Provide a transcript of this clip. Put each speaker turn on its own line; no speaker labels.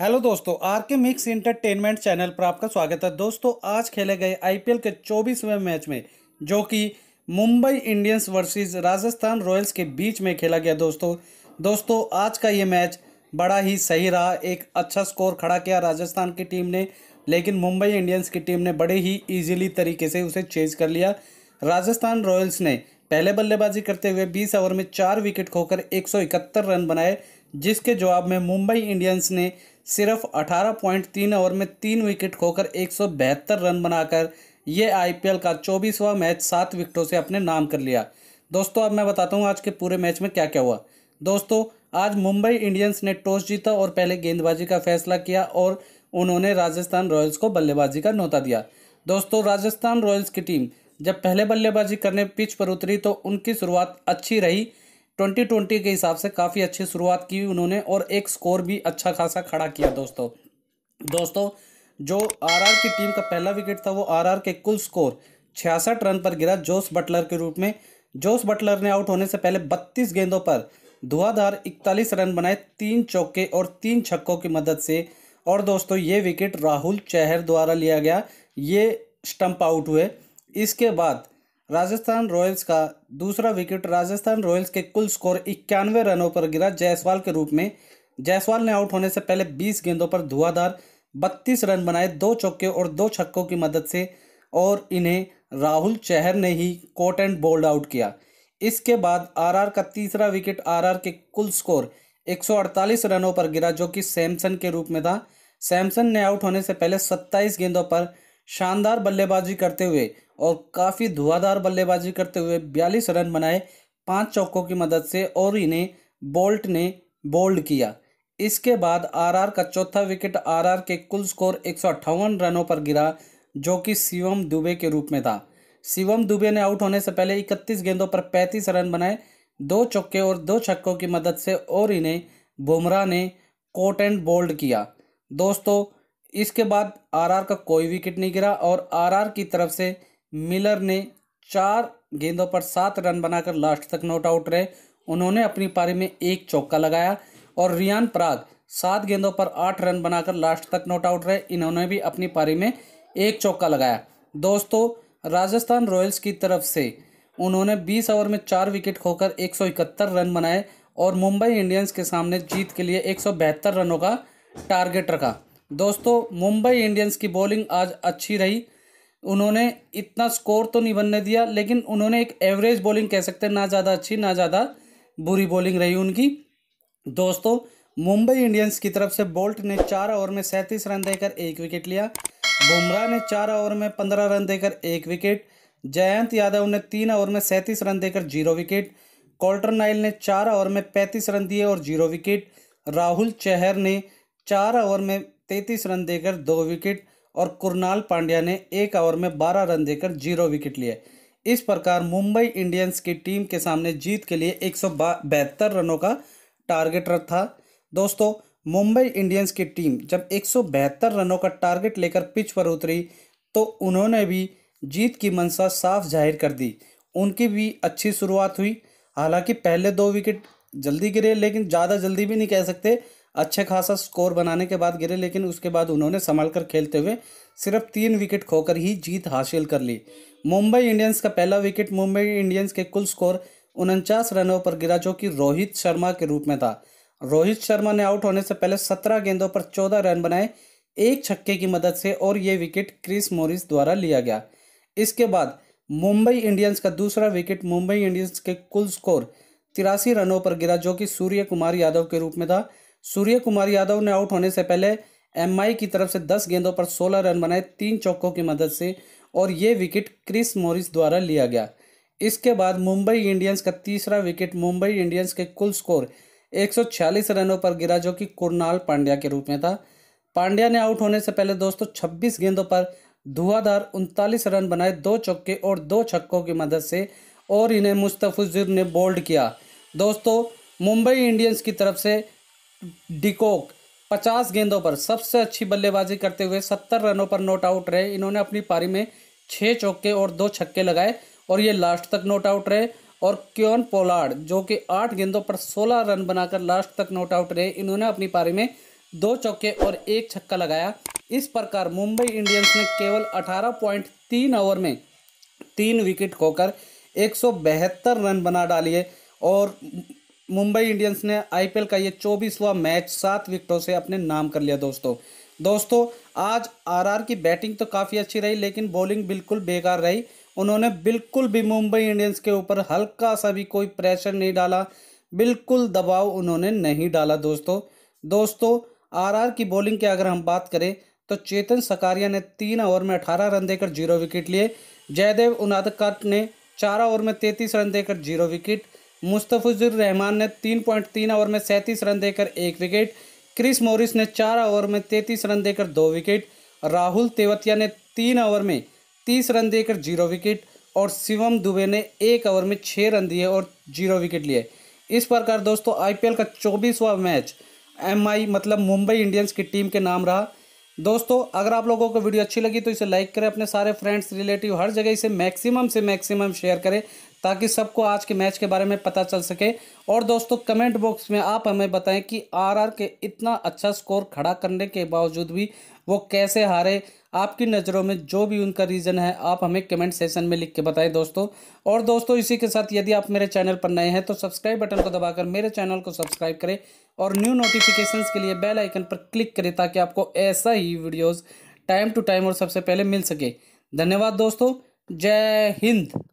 hello दोस्तों are के mix entertainment channel पर आपका स्वागत है दोस्तों आज खेले गए आईपीएल के 24वें मैच में जो कि Mumbai Indians versus Rajasthan Royals के बीच में खेला गया दोस्तों दोस्तों आज का ये मैच बड़ा ही सही रहा एक अच्छा स्कोर खड़ा किया राजस्थान की टीम ने लेकिन मुंबई इंडियंस की टीम ने बड़े ही ईजिली तरीके से उसे चेज कर लिया राजस्थान रॉयल्स ने पहले बल्लेबाजी करते हुए बीस ओवर में चार विकेट खोकर एक रन बनाए जिसके जवाब में मुंबई इंडियंस ने सिर्फ 18.3 ओवर में तीन विकेट खोकर एक रन बनाकर ये आईपीएल का चौबीसवा मैच सात विकेटों से अपने नाम कर लिया दोस्तों अब मैं बताता हूँ आज के पूरे मैच में क्या क्या हुआ दोस्तों आज मुंबई इंडियंस ने टॉस जीता और पहले गेंदबाजी का फैसला किया और उन्होंने राजस्थान रॉयल्स को बल्लेबाजी का नोता दिया दोस्तों राजस्थान रॉयल्स की टीम जब पहले बल्लेबाजी करने पिच पर उतरी तो उनकी शुरुआत अच्छी रही ट्वेंटी के हिसाब से काफ़ी अच्छी शुरुआत की उन्होंने और एक स्कोर भी अच्छा खासा खड़ा किया दोस्तों दोस्तों जो आरआर की टीम का पहला विकेट था वो आरआर के कुल स्कोर छियासठ रन पर गिरा जोस बटलर के रूप में जोस बटलर ने आउट होने से पहले बत्तीस गेंदों पर धुआधार इकतालीस रन बनाए तीन चौके और तीन छक्कों की मदद से और दोस्तों ये विकेट राहुल चहर द्वारा लिया गया ये स्टंप आउट हुए इसके बाद राजस्थान रॉयल्स का दूसरा विकेट राजस्थान रॉयल्स के कुल स्कोर इक्यानवे रनों पर गिरा जायसवाल के रूप में जायसवाल ने आउट होने से पहले 20 गेंदों पर धुआंधार 32 रन बनाए दो चौके और दो छक्कों की मदद से और इन्हें राहुल चहर ने ही कोट एंड बोल्ड आउट किया इसके बाद आरआर का तीसरा विकेट आरआर के कुल स्कोर 148 रनों पर गिरा जो कि सैमसन के रूप में था सैमसन ने आउट होने से पहले 27 गेंदों पर शानदार बल्लेबाजी करते हुए और काफ़ी धुआंधार बल्लेबाजी करते हुए बयालीस रन बनाए पांच चौकों की मदद से और इन्हें बोल्ट ने बोल्ड किया इसके बाद आरआर का चौथा विकेट आरआर के कुल स्कोर एक रनों पर गिरा जो कि शिवम दुबे के रूप में था शिवम दुबे ने आउट होने से पहले इकतीस गेंदों पर पैंतीस रन बनाए दो चौके और दो छक्कों की मदद से और इन्हें बुमराह ने कोट एंड बोल्ड किया दोस्तों इसके बाद आरआर का कोई विकेट नहीं गिरा और आरआर की तरफ से मिलर ने चार गेंदों पर सात रन बनाकर लास्ट तक नॉट आउट रहे उन्होंने अपनी पारी में एक चौका लगाया और रियान पराग सात गेंदों पर आठ रन बनाकर लास्ट तक नॉट आउट रहे इन्होंने भी अपनी पारी में एक चौका लगाया दोस्तों राजस्थान रॉयल्स की तरफ से उन्होंने 20 ओवर में चार विकेट खोकर एक रन बनाए और मुंबई इंडियंस के सामने जीत के लिए एक रनों का टारगेट रखा दोस्तों मुंबई इंडियंस की बॉलिंग आज अच्छी रही उन्होंने इतना स्कोर तो नहीं बनने दिया लेकिन उन्होंने एक एवरेज बॉलिंग कह सकते हैं ना ज़्यादा अच्छी ना ज़्यादा बुरी बॉलिंग रही उनकी दोस्तों मुंबई इंडियंस की तरफ से बोल्ट ने चार ओवर में सैंतीस रन देकर एक विकेट लिया बुमराह ने चार ओवर में पंद्रह रन देकर एक विकेट जयंत यादव ने तीन ओवर में सैंतीस रन देकर जीरो विकेट कॉल्टर नाइल ने चार ओवर में पैंतीस रन दिए और जीरो विकेट राहुल चहर ने चार ओवर में तैतीस रन देकर दो विकेट और कुरनाल पांड्या ने एक ओवर में बारह रन देकर जीरो विकेट लिए इस प्रकार मुंबई इंडियंस की टीम के सामने जीत के लिए एक रनों का टारगेट था दोस्तों मुंबई इंडियंस की टीम जब एक रनों का टारगेट लेकर पिच पर उतरी तो उन्होंने भी जीत की मंशा साफ जाहिर कर दी उनकी भी अच्छी शुरुआत हुई हालांकि पहले दो विकेट जल्दी गिरे लेकिन ज़्यादा जल्दी भी नहीं कह सकते अच्छे खासा स्कोर बनाने के बाद गिरे लेकिन उसके बाद उन्होंने संभाल कर खेलते हुए सिर्फ तीन विकेट खोकर ही जीत हासिल कर ली मुंबई इंडियंस का पहला विकेट मुंबई इंडियंस के कुल स्कोर उनचास रनों पर गिरा जो कि रोहित शर्मा के रूप में था रोहित शर्मा ने आउट होने से पहले सत्रह गेंदों पर चौदह रन बनाए एक छक्के की मदद से और ये विकेट क्रिस मोरिस द्वारा लिया गया इसके बाद मुंबई इंडियंस का दूसरा विकेट मुंबई इंडियंस के कुल स्कोर तिरासी रनों पर गिरा जो कि सूर्य कुमार यादव के रूप में था सूर्य कुमार यादव ने आउट होने से पहले एमआई की तरफ से 10 गेंदों पर 16 रन बनाए तीन चौकों की मदद से और ये विकेट क्रिस मोरिस द्वारा लिया गया इसके बाद मुंबई इंडियंस का तीसरा विकेट मुंबई इंडियंस के कुल स्कोर 146 रनों पर गिरा जो कि कुरनाल पांड्या के रूप में था पांड्या ने आउट होने से पहले दोस्तों छब्बीस गेंदों पर धुआंधार उनतालीस रन बनाए दो चौके और दो छक्कों की मदद से और इन्हें मुस्तफुजुर ने बोल्ड किया दोस्तों मुंबई इंडियंस की तरफ से डिकोक पचास गेंदों पर सबसे अच्छी बल्लेबाजी करते हुए सत्तर रनों पर नॉट आउट रहे इन्होंने अपनी पारी में छः चौके और दो छक्के लगाए और ये लास्ट तक नॉट आउट रहे और क्योन पोलार्ड जो कि आठ गेंदों पर सोलह रन बनाकर लास्ट तक नॉट आउट रहे इन्होंने अपनी पारी में दो चौके और एक छक्का लगाया इस प्रकार मुंबई इंडियंस ने केवल अठारह पॉइंट तीन ओवर में तीन विकेट खोकर एक रन बना डालिए और मुंबई इंडियंस ने आईपीएल का ये चौबीसवा मैच सात विकेटों से अपने नाम कर लिया दोस्तों दोस्तों आज आरआर की बैटिंग तो काफ़ी अच्छी रही लेकिन बॉलिंग बिल्कुल बेकार रही उन्होंने बिल्कुल भी मुंबई इंडियंस के ऊपर हल्का सा भी कोई प्रेशर नहीं डाला बिल्कुल दबाव उन्होंने नहीं डाला दोस्तों दोस्तों आरआर की बॉलिंग की अगर हम बात करें तो चेतन सकारिया ने तीन ओवर में अठारह रन देकर जीरो विकेट लिए जयदेव उनादकट ने चार ओवर में तैंतीस रन देकर जीरो विकेट मुस्तफ़ुजुर रहमान ने तीन पॉइंट तीन ओवर में सैंतीस रन देकर एक विकेट क्रिस मोरिस ने चार ओवर में तैंतीस रन देकर दो विकेट राहुल तेवतिया ने तीन ओवर में तीस रन देकर जीरो विकेट और शिवम दुबे ने एक ओवर में छः रन दिए और जीरो विकेट लिए इस प्रकार दोस्तों आईपीएल का चौबीसवा मैच एमआई मतलब मुंबई इंडियंस की टीम के नाम रहा दोस्तों अगर आप लोगों को वीडियो अच्छी लगी तो इसे लाइक करें अपने सारे फ्रेंड्स रिलेटिव हर जगह इसे मैक्सिमम से मैक्सिमम शेयर करें ताकि सबको आज के मैच के बारे में पता चल सके और दोस्तों कमेंट बॉक्स में आप हमें बताएं कि आरआर के इतना अच्छा स्कोर खड़ा करने के बावजूद भी वो कैसे हारे आपकी नज़रों में जो भी उनका रीज़न है आप हमें कमेंट सेशन में लिख के बताएं दोस्तों और दोस्तों इसी के साथ यदि आप मेरे चैनल पर नए हैं तो सब्सक्राइब बटन को दबाकर मेरे चैनल को सब्सक्राइब करें और न्यू नोटिफिकेशंस के लिए बेल आइकन पर क्लिक करें ताकि आपको ऐसा ही वीडियोज़ टाइम टू टाइम और सबसे पहले मिल सके धन्यवाद दोस्तों जय हिंद